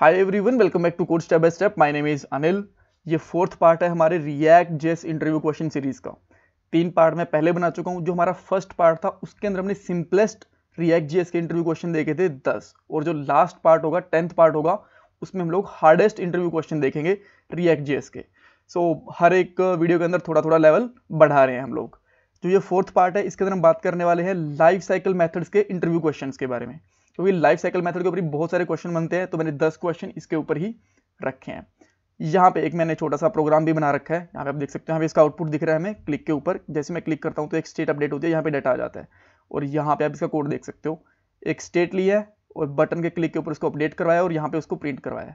Hi everyone welcome back to course step by step my name is Anil ये fourth part है हमारे react जेस interview question series का तीन पार्ट मैं पहले बना चुका हूँ जो हमारा फर्स्ट पार्ट था उसके अंदर हमने सिंपलेस्ट रिएक्ट जेस के इंटरव्यू क्वेश्चन देखे थे दस और जो लास्ट पार्ट होगा टेंथ पार्ट होगा उसमें हम लोग हार्डेस्ट इंटरव्यू क्वेश्चन देखेंगे रिएक्ट जेस के सो so, हर एक वीडियो के अंदर थोड़ा थोड़ा लेवल बढ़ा रहे हैं हम लोग जो ये फोर्थ पार्ट है इसके अंदर हम बात करने वाले हैं लाइफ साइकिल मैथड्स के इंटरव्यू क्वेश्चन के बारे में क्योंकि लाइफ साइकिल मेथड के ऊपर ही बहुत सारे क्वेश्चन बनते हैं तो मैंने दस क्वेश्चन इसके ऊपर ही रखे हैं यहाँ पे एक मैंने छोटा सा प्रोग्राम भी बना रखा है यहाँ पे आप देख सकते हो यहाँ पे इसका आउटपुट दिख रहा है हमें क्लिक के ऊपर जैसे मैं क्लिक करता हूँ तो एक स्टेट अपडेट होती है यहाँ पे डाटा आ जाता है और यहाँ पे आप इसका कोड देख सकते हो एक स्टेट लिया है और बटन के क्लिक के ऊपर उसको अपडेट करवाया और यहाँ पे उसको प्रिंट करवाया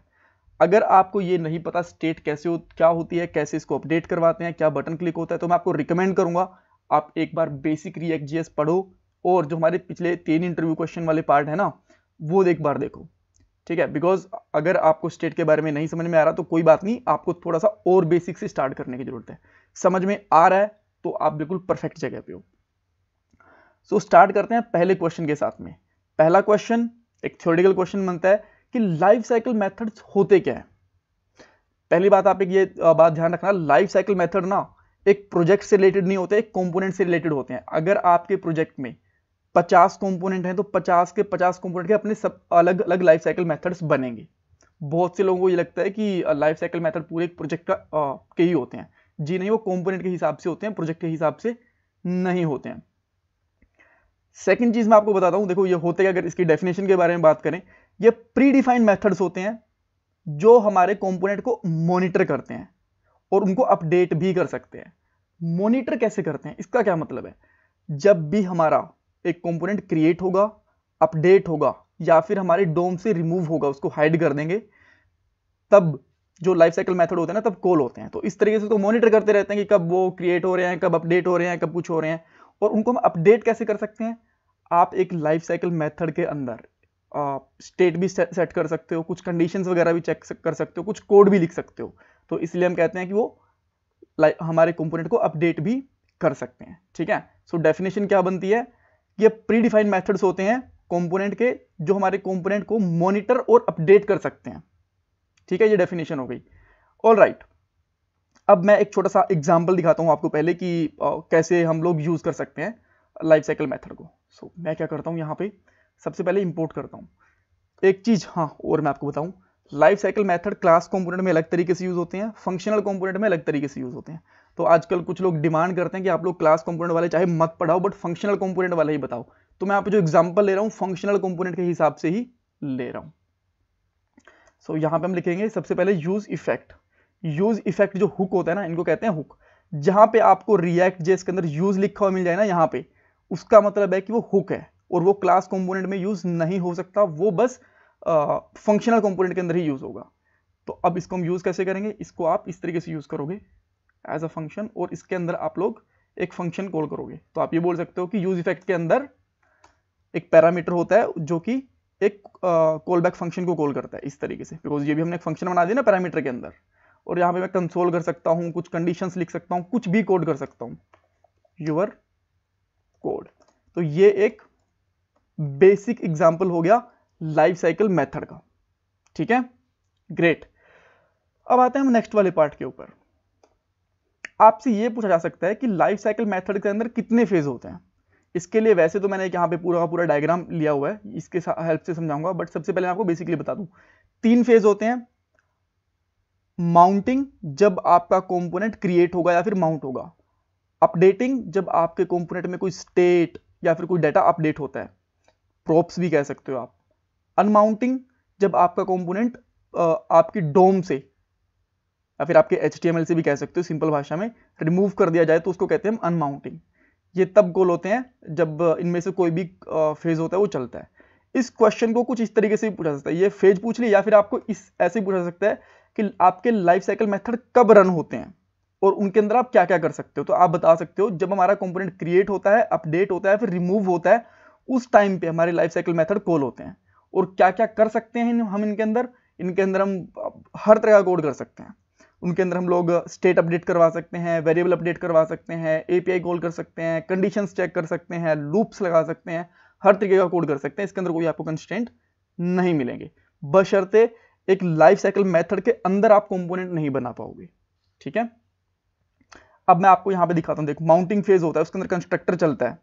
अगर आपको ये नहीं पता स्टेट कैसे हो क्या होती है कैसे इसको अपडेट करवाते हैं क्या बटन क्लिक होता है तो मैं आपको रिकमेंड करूँगा आप एक बार बेसिक रिएक्ट जीएस पढ़ो और जो हमारे पिछले तीन इंटरव्यू क्वेश्चन वाले पार्ट है ना वो एक बार देखो ठीक है बिकॉज अगर आपको स्टेट के बारे में नहीं समझ में आ रहा तो कोई बात नहीं आपको थोड़ा सा और बेसिक से स्टार्ट करने की जरूरत है समझ में आ रहा है तो आप बिल्कुल परफेक्ट जगह पे हो सो so, स्टार्ट करते हैं पहले क्वेश्चन के साथ में पहला क्वेश्चन एक थियोरिकल क्वेश्चन बनता है कि लाइफ साइकिल मैथड होते क्या है पहली बात आप एक ये बात ध्यान रखना लाइफ साइकिल मेथड ना एक प्रोजेक्ट से रिलेटेड नहीं होते एक कंपोनेंट से रिलेटेड होते हैं अगर आपके प्रोजेक्ट में पचास कंपोनेंट हैं तो पचास के पचास कंपोनेंट के अपने सब अलग अलग लाइफ साइकिल मेथड्स बनेंगे बहुत से लोगों को ये लगता है कि लाइफ साइकिल मेथड पूरे एक प्रोजेक्ट का आ, के ही होते हैं जी नहीं वो कंपोनेंट के हिसाब से होते हैं प्रोजेक्ट के हिसाब से नहीं होते हैं सेकेंड चीज मैं आपको बताता हूँ देखो ये होते हैं अगर इसकी डेफिनेशन के बारे में बात करें ये प्री डिफाइंड मैथड्स होते हैं जो हमारे कॉम्पोनेंट को मोनिटर करते हैं और उनको अपडेट भी कर सकते हैं मोनिटर कैसे करते हैं इसका क्या मतलब है जब भी हमारा एक कंपोनेंट क्रिएट होगा अपडेट होगा या फिर हमारे डोम से रिमूव होगा उसको हाइड कर देंगे तब जो लाइफ साइकिल मेथड होते हैं ना तब कॉल होते हैं तो इस तरीके से उसको मॉनिटर करते रहते हैं कि कब वो क्रिएट हो रहे हैं कब अपडेट हो रहे हैं कब कुछ हो रहे हैं और उनको हम अपडेट कैसे कर सकते हैं आप एक लाइफ साइकिल मेथड के अंदर स्टेट भी सेट, सेट कर सकते हो कुछ कंडीशंस वगैरह भी चेक कर सकते हो कुछ कोड भी लिख सकते हो तो इसलिए हम कहते हैं कि वो हमारे कंपोनेंट को अपडेट भी कर सकते हैं ठीक है सो so, डेफिनेशन क्या बनती है ये प्रीडिफाइंड मेथड्स होते हैं कंपोनेंट के जो हमारे कंपोनेंट को मॉनिटर और अपडेट कर सकते हैं ठीक है ये डेफिनेशन हो गई ऑल right. अब मैं एक छोटा सा एग्जाम्पल दिखाता हूँ आपको पहले कि आ, कैसे हम लोग यूज़ कर सकते हैं लाइफ साइकिल मैथड को सो so, मैं क्या करता हूँ यहाँ पे सबसे पहले इंपोर्ट करता हूँ एक चीज़ हाँ और मैं आपको बताऊँ life cycle method class component में अलग तरीके से यूज़ होते हैं फंक्शनल कॉम्पोनेंट में अलग तरीके से यूज़ होते हैं तो आजकल कुछ लोग डिमांड करते हैं कि आप लोग क्लास कंपोनेंट वाले चाहे मत पढ़ाओ बट फंक्शनल कंपोनेंट वाला ही बताओ तो मैं आप जो एग्जांपल ले रहा हूँ फंक्शनल कंपोनेंट के हिसाब से ही ले रहा हूँ सो so, यहाँ पे हम लिखेंगे सबसे पहले यूज इफेक्ट यूज इफेक्ट जो हुक होता है ना इनको कहते हैं हुक जहाँ पे आपको रिएक्ट जे इसके अंदर यूज लिखा हुआ मिल जाए ना यहाँ पे उसका मतलब है कि वो हुक है और वो क्लास कॉम्पोनेंट में यूज नहीं हो सकता वो बस फंक्शनल कॉम्पोनेंट के अंदर ही यूज होगा तो अब इसको हम यूज कैसे करेंगे इसको आप इस तरीके से यूज करोगे एज अ फंक्शन और इसके अंदर आप लोग एक फंक्शन कॉल करोगे तो आप ये बोल सकते हो कि यूज इफेक्ट के अंदर एक पैरामीटर होता है जो कि एक कॉल बैक फंक्शन को कॉल करता है इस तरीके से बिकॉज ये भी हमने एक फंक्शन बना दिया ना पैरामीटर के अंदर और यहाँ पे मैं कंसोल कर सकता हूँ कुछ कंडीशंस लिख सकता हूँ कुछ भी कोड कर सकता हूँ यूर कोड तो ये एक बेसिक एग्जाम्पल हो गया लाइफ साइकिल मेथड का ठीक है ग्रेट अब आते हैं हम नेक्स्ट वाले पार्ट के ऊपर आपसे ये पूछा जा सकता है कि लाइफ साइकिल मेथड के अंदर कितने फेज होते हैं इसके लिए वैसे तो मैंने एक यहाँ पे पूरा का पूरा डायग्राम लिया हुआ है इसके हेल्प से समझाऊंगा बट सबसे पहले आपको बेसिकली बता दूं तीन फेज होते हैं माउंटिंग जब आपका कॉम्पोनेंट क्रिएट होगा या फिर माउंट होगा अपडेटिंग जब आपके कॉम्पोनेंट में कोई स्टेट या फिर कोई डाटा अपडेट होता है प्रॉप्स भी कह सकते हो आप अनमाउंटिंग जब आपका कॉम्पोनेंट आपकी डोम से या फिर आपके एच से भी कह सकते हो सिंपल भाषा में रिमूव कर दिया जाए तो उसको कहते हैं हम अनमाउंटिंग ये तब गोल होते हैं जब इनमें से कोई भी फेज होता है वो चलता है इस क्वेश्चन को कुछ इस तरीके से पूछा सकता है ये फेज पूछ ली या फिर आपको इस ऐसे ही पूछा सकता है कि आपके लाइफ साइकिल मेथड कब रन होते हैं और उनके अंदर आप क्या क्या कर सकते हो तो आप बता सकते हो जब हमारा कंपोनेंट क्रिएट होता है अपडेट होता है फिर रिमूव होता है उस टाइम पे हमारे लाइफ साइकिल मेथड कॉल होते हैं और क्या क्या कर सकते हैं हम इनके अंदर इनके अंदर हम हर तरह का कोड कर सकते हैं उनके अंदर हम लोग स्टेट अपडेट करवा सकते हैं वेरिएबल अपडेट करवा सकते हैं एपीआई कॉल कर सकते हैं कंडीशन चेक कर सकते हैं लूप्स लगा सकते हैं हर तरीके का कोड कर सकते हैं इसके अंदर कोई आपको कंस्टेंट नहीं मिलेंगे बशर्ते एक लाइफ साइकिल मेथड के अंदर आप कंपोनेंट नहीं बना पाओगे ठीक है अब मैं आपको यहाँ पे दिखाता हूँ देखो माउंटिंग फेज होता है उसके अंदर कंस्ट्रक्टर चलता है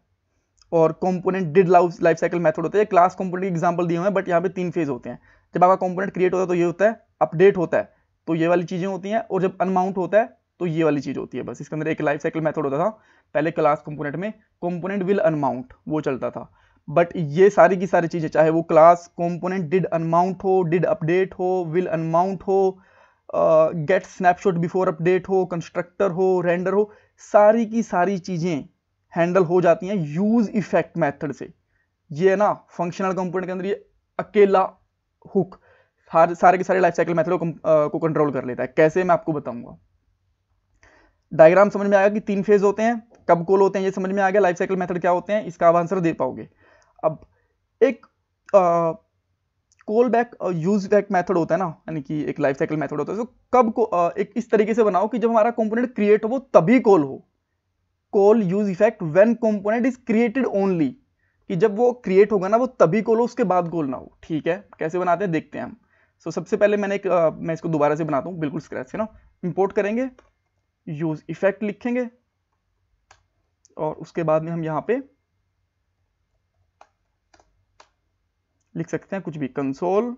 और component did life life cycle method होता है क्लास कंपोनेंट एग्जांपल दिए हुए हैं बट यहाँ पे तीन फेज होते हैं जब आपका कंपोनेंट क्रिएट होता है तो ये होता है अपडेट होता है तो ये वाली चीज़ें होती हैं और जब अनमाउंट होता है तो ये वाली चीज़ होती है बस इसके अंदर एक लाइफ साइकिल मेथड होता था पहले क्लास कंपोनेंट में कंपोनेंट विल अनमाउंट वो चलता था बट ये सारी की सारी चीज़ें चाहे वो क्लास कंपोनेंट डिड अनमाउंट हो डिड अपडेट हो विल अनमाउंट हो गेट स्नैपशॉट बिफोर अपडेट हो कंस्ट्रक्टर हो रेंडर हो सारी की सारी चीज़ें हैंडल हो जाती हैं यूज़ इफेक्ट मैथड से ये है ना फंक्शनल कंपोनेंट के अंदर ये अकेला हुक सारे सारे के सारे लाइफ साइकिल मेथड को कंट्रोल कर लेता है कैसे मैं आपको बताऊंगा डायग्राम समझ में आएगा कि तीन फेज होते हैं कब कोल होते हैं ये समझ में आ गया लाइफ साइकिल मेथड क्या होते हैं इसका आप आंसर दे पाओगे अब एक call back use back method होता है ना यानी कि एक लाइफ साइकिल मेथड होता है तो कब को आ, एक इस तरीके से बनाओ कि जब हमारा कंपोनेंट क्रिएट हो वो तभी कोल हो call use effect when component is created only कि जब वो क्रिएट होगा ना वो तभी कोल हो उसके बाद कोल ना हो ठीक है कैसे बनाते हैं देखते हैं हम सो सबसे पहले मैंने एक आ, मैं इसको दोबारा से बनाता हूँ बिल्कुल स्क्रैच है ना इंपोर्ट करेंगे यूज इफेक्ट लिखेंगे और उसके बाद में हम यहाँ पे लिख सकते हैं कुछ भी कंसोल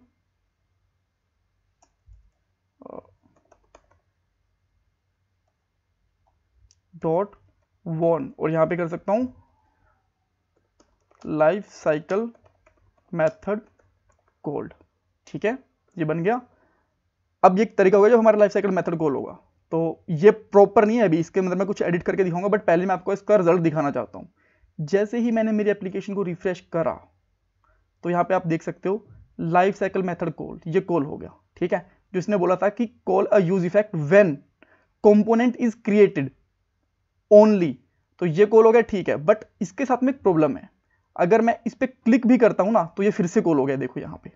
डॉट वॉन और यहां पे कर सकता हूं लाइफ साइकिल मेथड कोल्ड ठीक है ये बन गया अब ये एक तरीका होगा जो हमारा लाइफ साइकिल मेथड गोल होगा तो ये प्रॉपर नहीं है अभी इसके अंदर मैं कुछ एडिट करके दिखाऊंगा बट पहले मैं आपको इसका रिजल्ट दिखाना चाहता हूँ जैसे ही मैंने मेरी एप्लीकेशन को रिफ्रेश करा तो यहाँ पे आप देख सकते हो लाइफ साइकिल मेथड कॉल ये कॉल हो गया ठीक है जो इसने बोला था कि call a use effect when component is created only तो ये कॉल हो गया ठीक है बट इसके साथ में एक प्रॉब्लम है अगर मैं इस पर क्लिक भी करता हूँ ना तो ये फिर से कॉल हो गया देखो यहाँ पे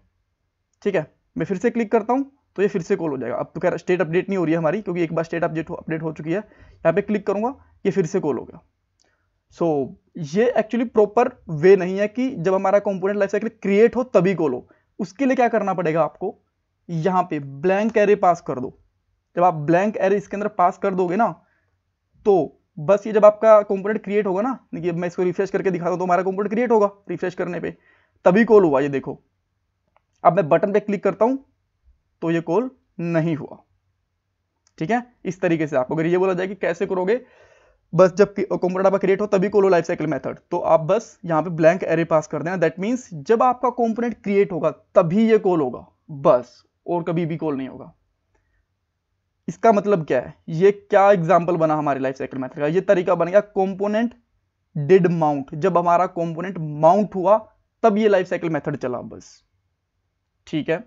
ठीक है मैं फिर से क्लिक करता हूँ तो ये फिर से कॉल हो जाएगा अब तो खैर स्टेट अपडेट नहीं हो रही है हमारी क्योंकि एक बार स्टेट अपडेट अपडेट हो चुकी है यहाँ पे क्लिक करूँगा ये फिर से कॉल हो गया सो so, ये एक्चुअली प्रॉपर वे नहीं है कि जब हमारा कंपोनेंट लाइफ साइकिल क्रिएट हो तभी कॉल हो उसके लिए क्या करना पड़ेगा आपको यहाँ पे ब्लैंक एरे पास कर दो जब आप ब्लैंक एरे इसके अंदर पास कर दोगे ना तो बस ये जब आपका कॉम्पोनेट क्रिएट होगा ना देखिए मैं इसको रिफ्रेश करके दिखाता हूँ तो हमारा कॉम्पोनेट क्रिएट होगा रिफ्रेश करने पे तभी कॉल हुआ ये देखो अब मैं बटन पे क्लिक करता हूं तो ये कॉल नहीं हुआ ठीक है इस तरीके से आपको अगर ये बोला जाए कि कैसे करोगे बस जब कॉम्पोनेट आपका क्रिएट हो तभी हो लाइफ साइकिल मेथड तो आप बस यहां पे ब्लैंक एरे पास कर देना दैट मींस जब आपका कॉम्पोनेंट क्रिएट होगा तभी ये कॉल होगा बस और कभी भी कॉल नहीं होगा इसका मतलब क्या है ये क्या एग्जाम्पल बना हमारे लाइफ साइकिल मैथड का ये तरीका बन गया कॉम्पोनेंट डिड माउंट जब हमारा कॉम्पोनेंट माउंट हुआ तब ये लाइफ साइकिल मैथड चला बस ठीक है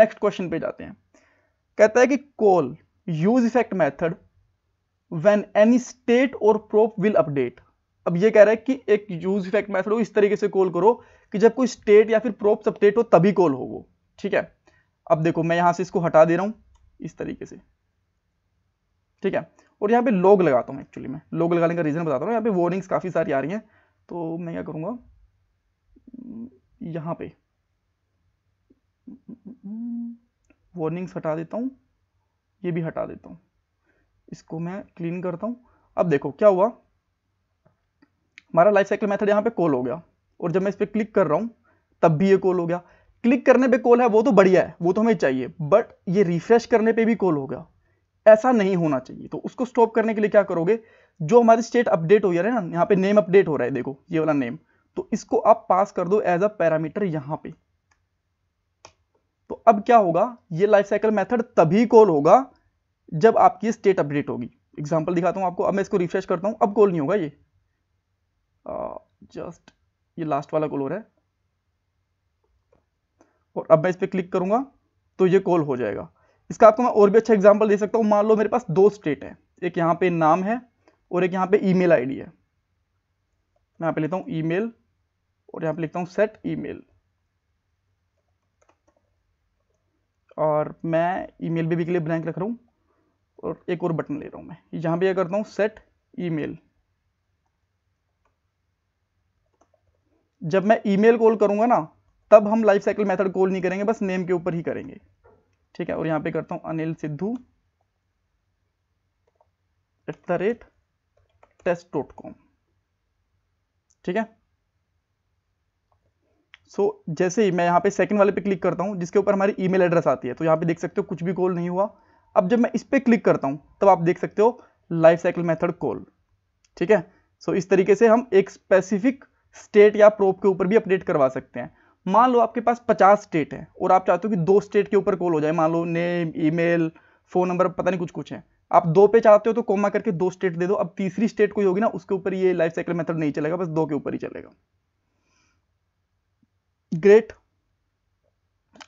नेक्स्ट क्वेश्चन पे जाते हैं कहता है कि call use effect method when any state और प्रोप विल अपडेट अब ये कह रहा है कि एक यूज इफेक्ट मैथड हो इस तरीके से कॉल करो कि जब कोई स्टेट या फिर प्रोप अपडेट हो तभी कॉल हो वो ठीक है अब देखो मैं यहां से इसको हटा दे रहा हूं इस तरीके से ठीक है और यहाँ पे लोग लगाता हूँ एक्चुअली मैं लॉग लगाने का रीज़न बताता हूँ यहाँ पे वार्निंग्स काफ़ी सारी आ रही हैं तो मैं क्या करूंगा यहाँ पे वार्निंग्स हम्म। हटा देता हूँ ये भी हटा देता हूँ इसको मैं क्लीन करता हूँ अब देखो क्या हुआ हमारा लाइफ साइकिल मैथड यहाँ पे कॉल हो गया और जब मैं इस पर क्लिक कर रहा हूँ तब भी ये कॉल हो गया क्लिक करने पे कॉल है वो तो बढ़िया है वो तो हमें चाहिए बट ये रिफ्रेश करने पे भी कॉल हो गया ऐसा नहीं होना चाहिए तो उसको स्टॉप करने के लिए क्या करोगे जो हमारी स्टेट अपडेट हो रहा है ना यहाँ पे नेम अपडेट हो रहा है देखो ये वाला नेम तो इसको आप पास कर दो एज अ पैरामीटर यहाँ पे अब क्या होगा ये लाइफ साइकिल मैथड तभी कॉल होगा जब आपकी स्टेट अपडेट होगी एग्जाम्पल दिखाता हूँ आपको अब मैं इसको रिफ्रेश करता हूँ अब कॉल नहीं होगा ये जस्ट ये लास्ट वाला कॉल हो रहा है और अब मैं इस पर क्लिक करूंगा तो ये कॉल हो जाएगा इसका आपको मैं और भी अच्छा एग्जाम्पल दे सकता हूँ मान लो मेरे पास दो स्टेट है एक यहाँ पे नाम है और एक यहाँ पे ईमेल आईडी है मैं यहाँ पे लेता हूँ ईमेल और यहाँ पे लिखता हूँ सेट ईमेल और मैं ईमेल बेबी के लिए ब्लैंक रख रहा हूँ और एक और बटन ले रहा हूँ मैं यहाँ पे क्या करता हूँ सेट ईमेल जब मैं ईमेल कॉल करूँगा ना तब हम लाइफ साइकिल मैथड कॉल नहीं करेंगे बस नेम के ऊपर ही करेंगे ठीक है और यहाँ पे करता हूँ Anil Sidhu at the rate test dot com ठीक है सो so, जैसे ही मैं यहाँ पे सेकंड वाले पे क्लिक करता हूँ जिसके ऊपर हमारी ईमेल एड्रेस आती है तो यहाँ पे देख सकते हो कुछ भी कॉल नहीं हुआ अब जब मैं इस पर क्लिक करता हूँ तब आप देख सकते हो लाइफ साइकिल मेथड कॉल ठीक है सो so, इस तरीके से हम एक स्पेसिफिक स्टेट या प्रोप के ऊपर भी अपडेट करवा सकते हैं मान लो आपके पास पचास स्टेट है और आप चाहते हो कि दो स्टेट के ऊपर कॉल हो जाए मान लो नेम ई फ़ोन नंबर पता नहीं कुछ कुछ है आप दो पे चाहते हो तो कोमा करके दो स्टेट दे दो अब तीसरी स्टेट कोई होगी ना उसके ऊपर ये लाइफ साइकिल मेथड नहीं चलेगा बस दो के ऊपर ही चलेगा ग्रेट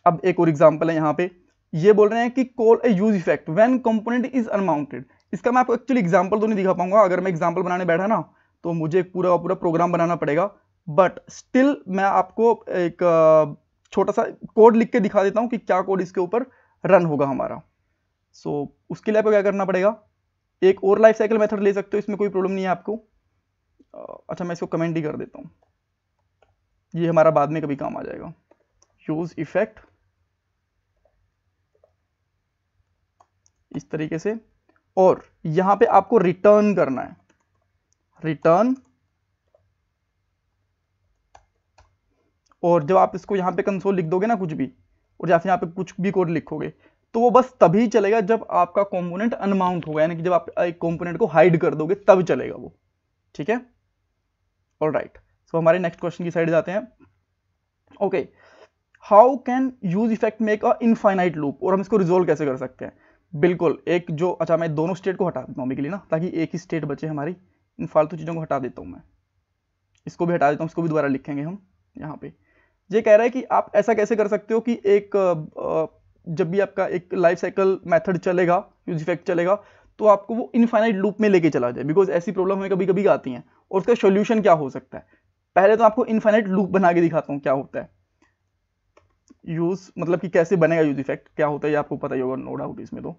अब एक और एग्जाम्पल है यहां पे ये बोल रहे हैं कि call a use effect when component is unmounted इसका मैं आपको एक्चुअली एग्जाम्पल तो नहीं दिखा पाऊंगा अगर मैं एग्जाम्पल बनाने बैठा ना तो मुझे एक पूरा पूरा प्रोग्राम बनाना पड़ेगा बट स्टिल मैं आपको एक छोटा सा कोड लिख के दिखा देता हूँ कि क्या कोड इसके ऊपर रन होगा हमारा सो so, उसके लिए आपको क्या करना पड़ेगा एक और लाइफ साइकिल मेथड ले सकते हो इसमें कोई प्रॉब्लम नहीं है आपको अच्छा मैं इसको कमेंट ही कर देता हूँ ये हमारा बाद में कभी काम आ जाएगा यूज इफेक्ट इस तरीके से और यहां पे आपको रिटर्न करना है रिटर्न और जब आप इसको यहां पे कंसोल लिख दोगे ना कुछ भी और या फिर यहां पे कुछ भी कोड लिखोगे तो वो बस तभी चलेगा जब आपका कंपोनेंट अनमाउंट होगा यानी कि जब आप एक कंपोनेंट को हाइड कर दोगे तब चलेगा वो ठीक है ऑल राइट right. सो हमारे नेक्स्ट क्वेश्चन की साइड जाते हैं okay how can use effect make a infinite loop और हम इसको रिजोल्व कैसे कर सकते हैं बिल्कुल एक जो अच्छा मैं दोनों स्टेट को हटा देता हूँ लिए ना ताकि एक ही स्टेट बचे हमारी इन फालतू चीज़ों को हटा देता हूँ मैं इसको भी हटा देता हूँ इसको भी दोबारा लिखेंगे हम यहाँ पे ये कह रहा है कि आप ऐसा कैसे कर सकते हो कि एक जब भी आपका एक लाइफ साइकिल मेथड चलेगा यूज इफेक्ट चलेगा तो आपको वो इनफाइनाइट लूप में लेके चला जाए बिकॉज ऐसी प्रॉब्लम हमें कभी कभी आती हैं और उसका सोल्यूशन क्या हो सकता है पहले तो आपको इन्फाइनाइट लूप बना के दिखाता हूँ क्या होता है यूज मतलब कि कैसे बनेगा यूज इफेक्ट क्या होता है ये आपको पता ही होगा नो डाउट इसमें तो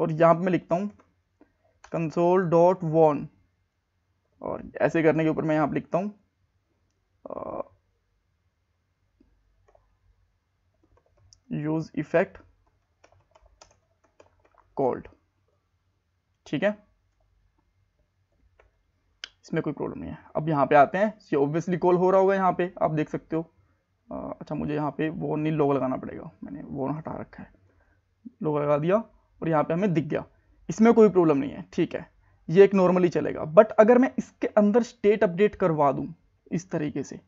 और यहाँ पे मैं लिखता हूँ कंसोल डॉट वॉन और ऐसे करने के ऊपर मैं यहाँ पर लिखता हूँ यूज इफेक्ट कॉल्ड ठीक है इसमें कोई प्रॉब्लम नहीं है अब यहाँ पे आते हैं ये ऑब्वियसली कॉल हो रहा होगा यहाँ पे आप देख सकते हो आ, अच्छा मुझे यहाँ पे वो नील लोग लगाना पड़ेगा मैंने वो हटा रखा है लोग लगा दिया और यहाँ पे हमें दिख गया इसमें कोई प्रॉब्लम नहीं है ठीक है ये एक नॉर्मली चलेगा बट अगर मैं इसके अंदर स्टेट अपडेट करवा दूँ इस तरीके से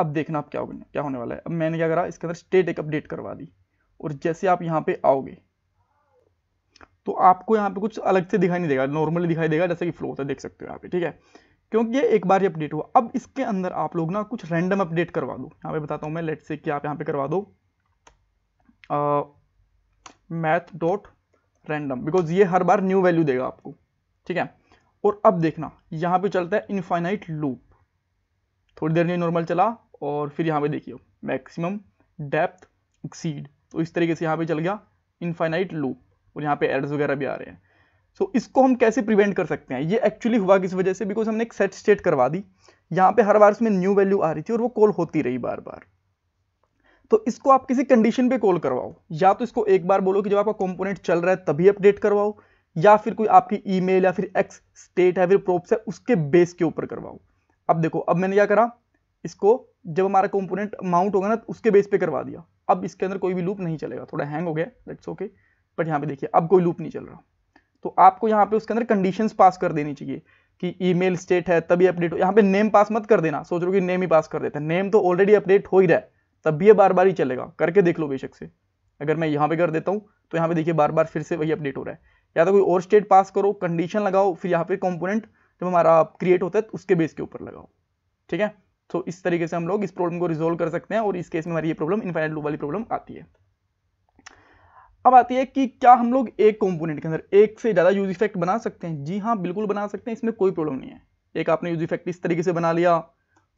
अब देखना आप क्या होने क्या होने वाला है अब मैंने क्या करा इसके अंदर स्टेट एक अपडेट करवा दी और जैसे आप यहाँ पे आओगे तो आपको यहाँ पे कुछ अलग से दिखाई नहीं देगा नॉर्मली दिखाई देगा जैसे कि फ्लो होता है देख सकते हो यहाँ पे ठीक है क्योंकि ये एक बार ही अपडेट हुआ अब इसके अंदर आप लोग ना कुछ रैंडम अपडेट करवा दो यहाँ पे बताता हूँ मैं लेट से कि आप यहाँ पे करवा दो मैथ डॉट रैंडम बिकॉज ये हर बार न्यू वैल्यू देगा आपको ठीक है और अब देखना यहाँ पे चलता है इनफाइनाइट लूप थोड़ी देर में नॉर्मल चला और फिर यहाँ पे देखिए मैक्सिमम डेप्थ एक्सीड तो इस तरीके से यहाँ पे चल गया इनफाइनाइट लूप और यहाँ पे एड्स वगैरह भी आ रहे हैं सो so, इसको हम कैसे प्रिवेंट कर सकते हैं ये एक्चुअली हुआ किस वजह से बिकॉज हमने एक सेट स्टेट करवा दी यहाँ पे हर बार उसमें न्यू वैल्यू आ रही थी और वो कॉल होती रही बार बार तो इसको आप किसी कंडीशन पे कॉल करवाओ या तो इसको एक बार बोलो कि जब आपका कंपोनेंट चल रहा है तभी अपडेट करवाओ या फिर कोई आपकी ईमेल या फिर एक्स स्टेट है फिर प्रोप्स है उसके बेस के ऊपर करवाओ अब देखो अब मैंने क्या करा इसको जब हमारा कॉम्पोनेंट माउंट होगा ना तो उसके बेस पे करवा दिया अब इसके अंदर कोई भी लूप नहीं चलेगा थोड़ा हैंग हो गया दैट्स ओके okay. बट यहाँ पे देखिए अब कोई लूप नहीं चल रहा तो आपको यहाँ पे उसके अंदर कंडीशंस पास कर देनी चाहिए कि ईमेल स्टेट है तभी अपडेट हो यहाँ पे नेम पास मत कर देना सोच रहे कि नेम ही पास कर देते हैं नेम तो ऑलरेडी अपडेट हो ही रहा है तब भी ये बार बार ही चलेगा करके देख लो बेशक से अगर मैं यहाँ पे कर देता हूँ तो यहाँ पे देखिए बार बार फिर से वही अपडेट हो रहा है या तो कोई और स्टेट पास करो कंडीशन लगाओ फिर यहाँ पे कॉम्पोनेंट जब हमारा क्रिएट होता है तो उसके बेस के ऊपर लगाओ ठीक है तो इस तरीके से हम लोग इस प्रॉब्लम को रिजोल्व कर सकते हैं और इस केस में हमारी ये प्रॉब्लम इनफाइनल लूप वाली प्रॉब्लम आती है अब आती है कि क्या हम लोग एक कॉम्पोनेंट के अंदर एक से ज़्यादा यूज इफेक्ट बना सकते हैं जी हाँ बिल्कुल बना सकते हैं इसमें कोई प्रॉब्लम नहीं है एक आपने यूज इफेक्ट इस तरीके से बना लिया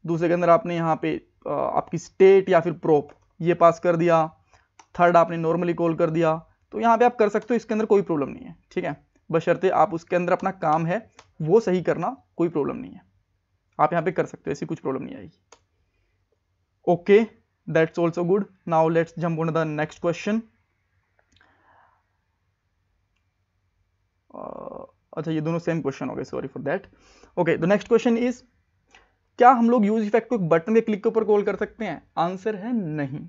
दूसरे के अंदर आपने यहाँ पे आपकी स्टेट या फिर प्रोप ये पास कर दिया थर्ड आपने नॉर्मली कॉल कर दिया तो यहाँ पे आप कर सकते हो इसके अंदर कोई प्रॉब्लम नहीं है ठीक है बशर्ते आप उसके अंदर अपना काम है वो सही करना कोई प्रॉब्लम नहीं है आप यहाँ पे कर सकते हो ऐसी कुछ प्रॉब्लम नहीं आएगी okay that's also good now let's jump on the next question Uh, अच्छा ये दोनों सेम क्वेश्चन हो गए sorry for that okay the next question is क्या हम लोग यूज इफेक्ट को एक बटन के क्लिक के ऊपर कॉल कर सकते हैं आंसर है नहीं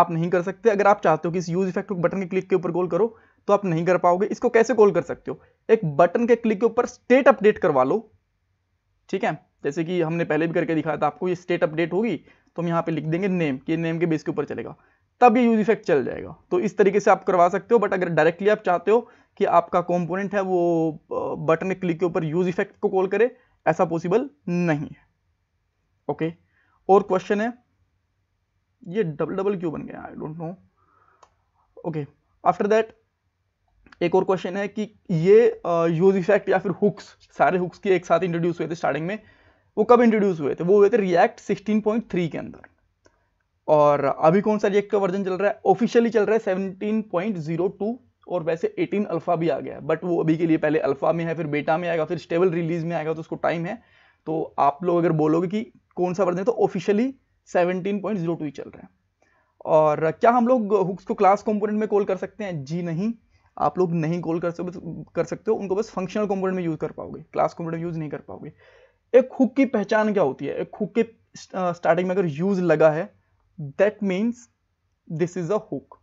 आप नहीं कर सकते अगर आप चाहते हो कि इस यूज इफेक्ट को बटन के क्लिक के ऊपर कॉल करो तो आप नहीं कर पाओगे इसको कैसे कॉल कर सकते हो एक बटन के क्लिक के ऊपर स्टेट अपडेट करवा लो ठीक है जैसे कि हमने पहले भी करके दिखाया था आपको ये स्टेट अपडेट होगी तो हम यहाँ पे लिख देंगे नेम कि नेम के बेस के ऊपर चलेगा तब ये यूज इफेक्ट चल जाएगा तो इस तरीके से आप करवा सकते हो बट अगर डायरेक्टली आप चाहते हो कि आपका कॉम्पोनेंट है वो बटन क्लिक के ऊपर यूज़ इफेक्ट को कॉल करे ऐसा पॉसिबल नहीं है ओके और क्वेश्चन है ये डबल डबल क्यों बन गया I don't know okay after that एक और क्वेश्चन है कि ये यूज इफेक्ट या फिर हुक्स सारे हुक्स के एक साथ इंट्रोड्यूस हुए थे स्टार्टिंग में वो कब इंट्रोड्यूस हुए थे वो हुए थे रिएक्ट 16.3 के अंदर और अभी कौन सा रिएक्ट का वर्जन चल रहा है ऑफिशियली चल रहा है 17.02 और वैसे 18 अल्फ़ा भी आ गया है बट वो अभी के लिए पहले अल्फ़ा में है फिर बेटा में आएगा फिर स्टेबल रिलीज में आएगा तो उसको टाइम है तो आप लोग अगर बोलोगे कि कौन सा वर्जन है तो ऑफिशियली 17.02 ही चल रहा है और क्या हम लोग हुक्स को क्लास कंपोनेंट में कॉल कर सकते हैं जी नहीं आप लोग नहीं कॉल कर सकते कर सकते हो उनको बस फंक्शनल कॉम्पोनेंट में यूज़ कर पाओगे क्लास कॉम्पोनेट में यूज़ नहीं कर पाओगे एक हुक की पहचान क्या होती है एक हुक के स्टार्टिंग में अगर यूज़ लगा है that means this is a hook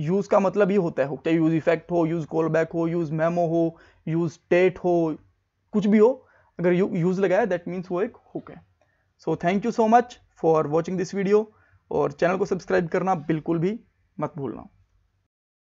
use का मतलब ये होता है चाहे यूज़ इफेक्ट हो यूज़ कॉल बैक हो यूज़ मेमो हो यूज़ टेट हो कुछ भी हो अगर यू यूज़ लगाया दैट मीन्स वो एक हुक है so thank you so much for watching this video और चैनल को सब्सक्राइब करना बिल्कुल भी मत भूलना